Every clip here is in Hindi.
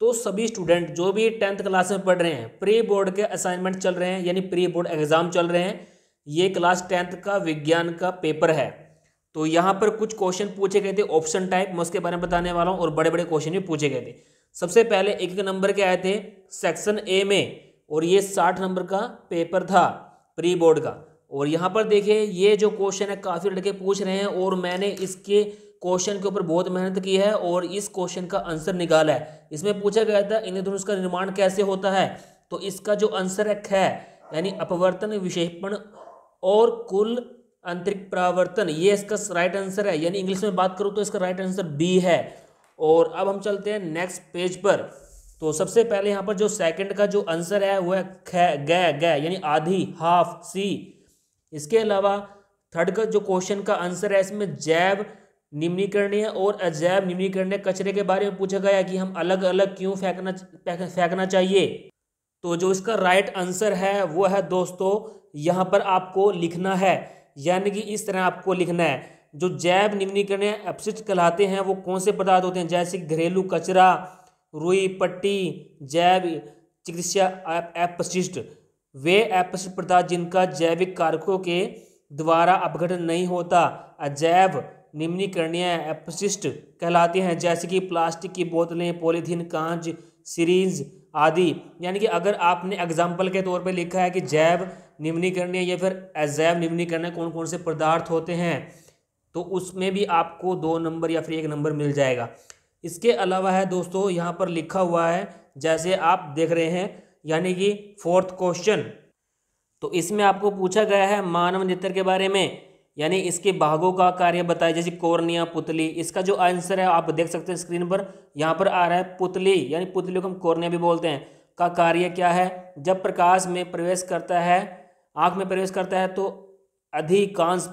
तो सभी स्टूडेंट जो भी टेंथ क्लास में पढ़ रहे हैं प्री बोर्ड के असाइनमेंट चल रहे हैं यानी प्री बोर्ड एग्जाम चल रहे हैं ये क्लास टेंथ का विज्ञान का पेपर है तो यहाँ पर कुछ क्वेश्चन पूछे गए थे ऑप्शन टाइप मैं उसके बारे में बताने वाला हूँ और बड़े बड़े क्वेश्चन भी पूछे गए थे सबसे पहले एक एक नंबर के आए थे सेक्शन ए में और ये साठ नंबर का पेपर था प्री बोर्ड का और यहाँ पर देखिए ये जो क्वेश्चन है काफ़ी लड़के पूछ रहे हैं और मैंने इसके क्वेश्चन के ऊपर बहुत मेहनत की है और इस क्वेश्चन का आंसर निकाला है इसमें पूछा गया था इंद्रधनुष का निर्माण कैसे होता है तो इसका जो आंसर है ख यानी अपवर्तन विक्षेपण और कुल आंतरिक परावर्तन ये इसका राइट आंसर है यानी इंग्लिश में बात करूँ तो इसका राइट आंसर बी है और अब हम चलते हैं नेक्स्ट पेज पर तो सबसे पहले यहाँ पर जो सेकंड का जो आंसर है वो है ख गै ग यानी आधी हाफ सी इसके अलावा थर्ड का जो क्वेश्चन का आंसर है इसमें जैव निम्नीकरणीय और अजैब निम्नीकरणीय कचरे के बारे में पूछा गया कि हम अलग अलग क्यों फेंकना फेंकना चाहिए तो जो इसका राइट आंसर है वो है दोस्तों यहाँ पर आपको लिखना है यानी कि इस तरह आपको लिखना है जो जैव निम्नीकरणीय अपशिष्ट कहलाते हैं वो कौन से पदार्थ होते हैं जैसे घरेलू कचरा रुई पट्टी जैव चिकित्सा अपशिष्ट वे अपशिष्ट पदार्थ जिनका जैविक कारकों के द्वारा अपघटन नहीं होता अजैव निम्नीकरणीय अपशिष्ट कहलाते हैं जैसे कि प्लास्टिक की बोतलें पॉलीथीन कांच सीरीज आदि यानी कि अगर आपने एग्जाम्पल के तौर पर लिखा है कि जैव निम्नीकरणीय या फिर अजैव निम्नीकरणीय कौन कौन से पदार्थ होते हैं तो उसमें भी आपको दो नंबर या फिर एक नंबर मिल जाएगा इसके अलावा है दोस्तों यहाँ पर लिखा हुआ है जैसे आप देख रहे हैं यानी कि फोर्थ क्वेश्चन तो इसमें आपको पूछा गया है मानव नेत्र के बारे में यानी इसके भागों का कार्य बताया जैसे कोर्निया पुतली इसका जो आंसर है आप देख सकते हैं स्क्रीन पर यहाँ पर आ रहा है पुतली यानी पुतली को हम कोर्निया भी बोलते हैं का कार्य क्या है जब प्रकाश में प्रवेश करता है आँख में प्रवेश करता है तो अधिकांश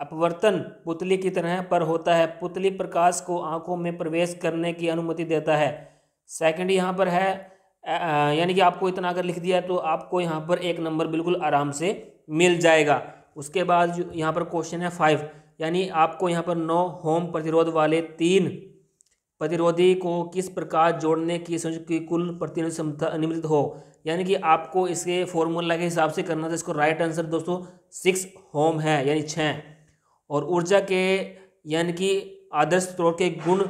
अपवर्तन पुतली की तरह पर होता है पुतली प्रकाश को आंखों में प्रवेश करने की अनुमति देता है सेकंड यहाँ पर है यानी कि आपको इतना अगर लिख दिया तो आपको यहाँ पर एक नंबर बिल्कुल आराम से मिल जाएगा उसके बाद जो यहाँ पर क्वेश्चन है फाइव यानी आपको यहाँ पर नौ होम प्रतिरोध वाले तीन प्रतिरोधी को किस प्रकार जोड़ने की की कुल प्रतिरोध क्षमता अनुमति हो यानी कि आपको इसके फॉर्मूला के हिसाब से करना था इसको राइट आंसर दोस्तों सिक्स होम है यानी छः और ऊर्जा के यानी कि आदर्श स्रोत के गुण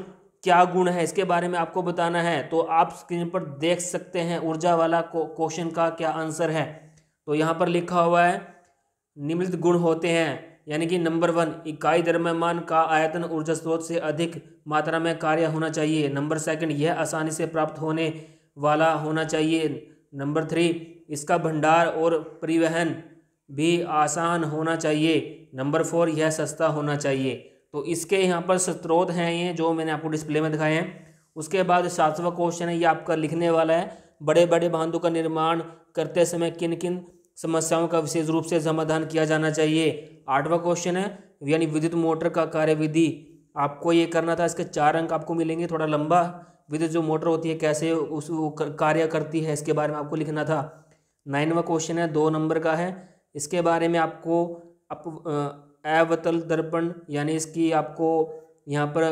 क्या गुण है इसके बारे में आपको बताना है तो आप स्क्रीन पर देख सकते हैं ऊर्जा वाला क्वेश्चन का क्या आंसर है तो यहाँ पर लिखा हुआ है निम्नलिखित गुण होते हैं यानी कि नंबर वन इकाई द्रव्यमान का आयतन ऊर्जा स्रोत से अधिक मात्रा में कार्य होना चाहिए नंबर सेकंड यह आसानी से प्राप्त होने वाला होना चाहिए नंबर थ्री इसका भंडार और परिवहन भी आसान होना चाहिए नंबर फोर यह सस्ता होना चाहिए तो इसके यहाँ पर स्रोत हैं ये जो मैंने आपको डिस्प्ले में दिखाए हैं उसके बाद सातवा क्वेश्चन है ये आपका लिखने वाला है बड़े बड़े बांधों का निर्माण करते समय किन किन समस्याओं का विशेष रूप से समाधान किया जाना चाहिए आठवां क्वेश्चन है यानी विद्युत मोटर का कार्यविधि आपको ये करना था इसके चार अंक आपको मिलेंगे थोड़ा लंबा विद्युत जो मोटर होती है कैसे उस कार्य करती है इसके बारे में आपको लिखना था नाइनवा क्वेश्चन है दो नंबर का है इसके बारे में आपको अप अवतल दर्पण यानी इसकी आपको यहाँ पर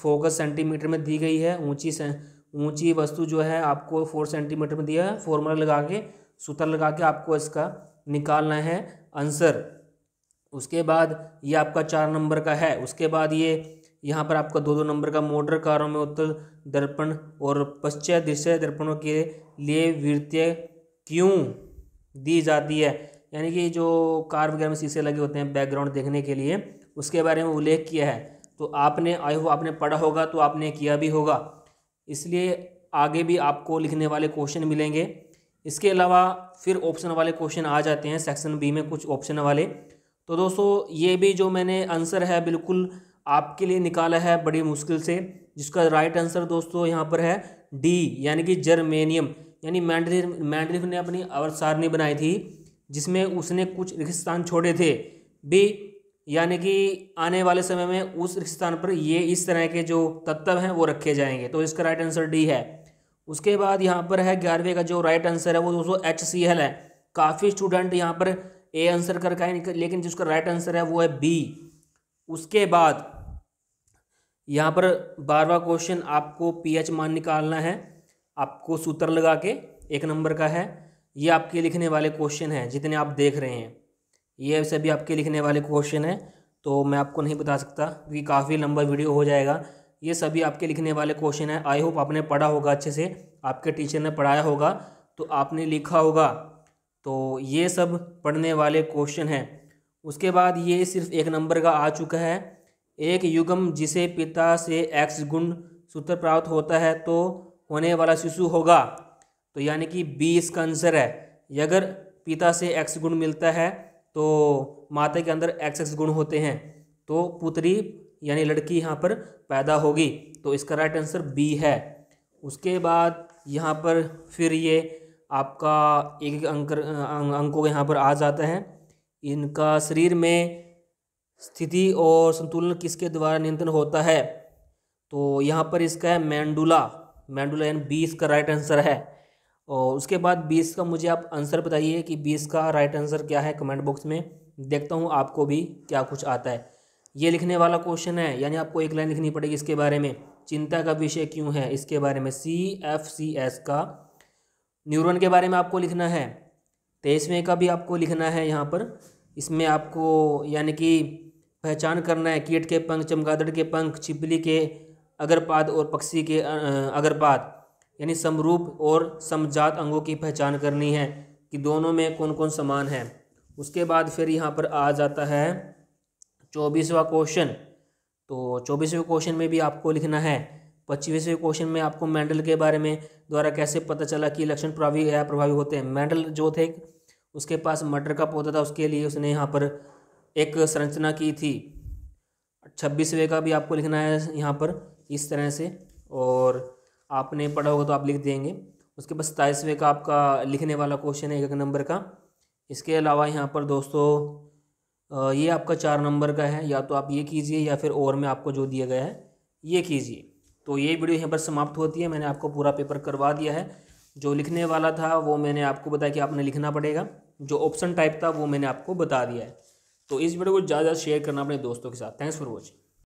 फोकस सेंटीमीटर में दी गई है ऊंची ऊंची वस्तु जो है आपको फोर सेंटीमीटर में दिया है फॉर्मूला लगा के सूत्र लगा के आपको इसका निकालना है आंसर उसके बाद ये आपका चार नंबर का है उसके बाद ये यहाँ पर आपका दो दो नंबर का मोटर कारों में उत्तर दर्पण और पश्चिम दृश्य दर्पणों के लिए वृत्तीय क्यों दी जाती है यानी कि जो कार वगैरह में शीशे लगे होते हैं बैकग्राउंड देखने के लिए उसके बारे में उल्लेख किया है तो आपने आई हो आपने पढ़ा होगा तो आपने किया भी होगा इसलिए आगे भी आपको लिखने वाले क्वेश्चन मिलेंगे इसके अलावा फिर ऑप्शन वाले क्वेश्चन आ जाते हैं सेक्शन बी में कुछ ऑप्शन वाले तो दोस्तों ये भी जो मैंने आंसर है बिल्कुल आपके लिए निकाला है बड़ी मुश्किल से जिसका राइट आंसर दोस्तों यहाँ पर है डी यानी कि जर्मेनियम यानी मैंड्रिफ मैंड्रिफ ने अपनी अवर सारणी बनाई थी जिसमें उसने कुछ रिक्स्तान छोड़े थे बी यानी कि आने वाले समय में उस स्थान पर ये इस तरह के जो तत्व हैं वो रखे जाएंगे तो इसका राइट आंसर डी है उसके बाद यहाँ पर है ग्यारहवीं का जो राइट आंसर है वो दोस्तों एच सी एल है काफ़ी स्टूडेंट यहाँ पर ए आंसर कर का लेकिन जिसका राइट आंसर है वो है बी उसके बाद यहाँ पर बारवा क्वेश्चन आपको पीएच मान निकालना है आपको सूत्र लगा के एक नंबर का है ये आपके लिखने वाले क्वेश्चन हैं जितने आप देख रहे हैं ये सभी आपके लिखने वाले क्वेश्चन हैं तो मैं आपको नहीं बता सकता क्योंकि काफ़ी लंबा वीडियो हो जाएगा ये सभी आपके लिखने वाले क्वेश्चन हैं आई होप आपने पढ़ा होगा अच्छे से आपके टीचर ने पढ़ाया होगा तो आपने लिखा होगा तो ये सब पढ़ने वाले क्वेश्चन हैं उसके बाद ये सिर्फ एक नंबर का आ चुका है एक युगम जिसे पिता से एक्स गुण सूत्र प्राप्त होता है तो होने वाला शिशु होगा तो यानी कि बी इसका आंसर है अगर पिता से एक्स गुण मिलता है तो माता के अंदर एक्स एक्स गुण होते हैं तो पुत्री यानी लड़की यहाँ पर पैदा होगी तो इसका राइट आंसर बी है उसके बाद यहाँ पर फिर ये आपका एक एक अंक अंकों यहाँ पर आ जाता है इनका शरीर में स्थिति और संतुलन किसके द्वारा नियंत्रण होता है तो यहाँ पर इसका है मैंडुला मैंडुला यानी बीस का राइट आंसर है और उसके बाद बीस का मुझे आप आंसर बताइए कि बीस का राइट आंसर क्या है कमेंट बॉक्स में देखता हूँ आपको भी क्या कुछ आता है ये लिखने वाला क्वेश्चन है यानी आपको एक लाइन लिखनी पड़ेगी इसके बारे में चिंता का विषय क्यों है इसके बारे में सी एफ सी एस का न्यूरोन के बारे में आपको लिखना है तेईसवें का भी आपको लिखना है यहाँ पर इसमें आपको यानी कि पहचान करना है कीट के पंख चमगादड़ के पंख छिपली के अगरपाद और पक्षी के अगरपाद यानी समरूप और समजात अंगों की पहचान करनी है कि दोनों में कौन कौन समान है उसके बाद फिर यहाँ पर आ जाता है चौबीसवा क्वेश्चन तो चौबीसवें क्वेश्चन में भी आपको लिखना है पच्चीसवें क्वेश्चन में आपको मेंडल के बारे में द्वारा कैसे पता चला कि लक्षण प्रभावी या प्रभावी होते हैं मेंडल जो थे उसके पास मटर का पौधा था उसके लिए उसने यहाँ पर एक संरचना की थी छब्बीसवें का भी आपको लिखना है यहाँ पर इस तरह से और आपने पढ़ा होगा तो आप लिख देंगे उसके बाद सताईसवें का आपका लिखने वाला क्वेश्चन है एक नंबर का इसके अलावा यहाँ पर दोस्तों ये आपका चार नंबर का है या तो आप ये कीजिए या फिर और में आपको जो दिया गया है ये कीजिए तो ये वीडियो यहाँ पर समाप्त होती है मैंने आपको पूरा पेपर करवा दिया है जो लिखने वाला था वो मैंने आपको बताया कि आपने लिखना पड़ेगा जो ऑप्शन टाइप था वो मैंने आपको बता दिया है तो इस वीडियो को ज़्यादा ज़्यादा शेयर करना अपने दोस्तों के साथ थैंक्स फॉर वॉचिंग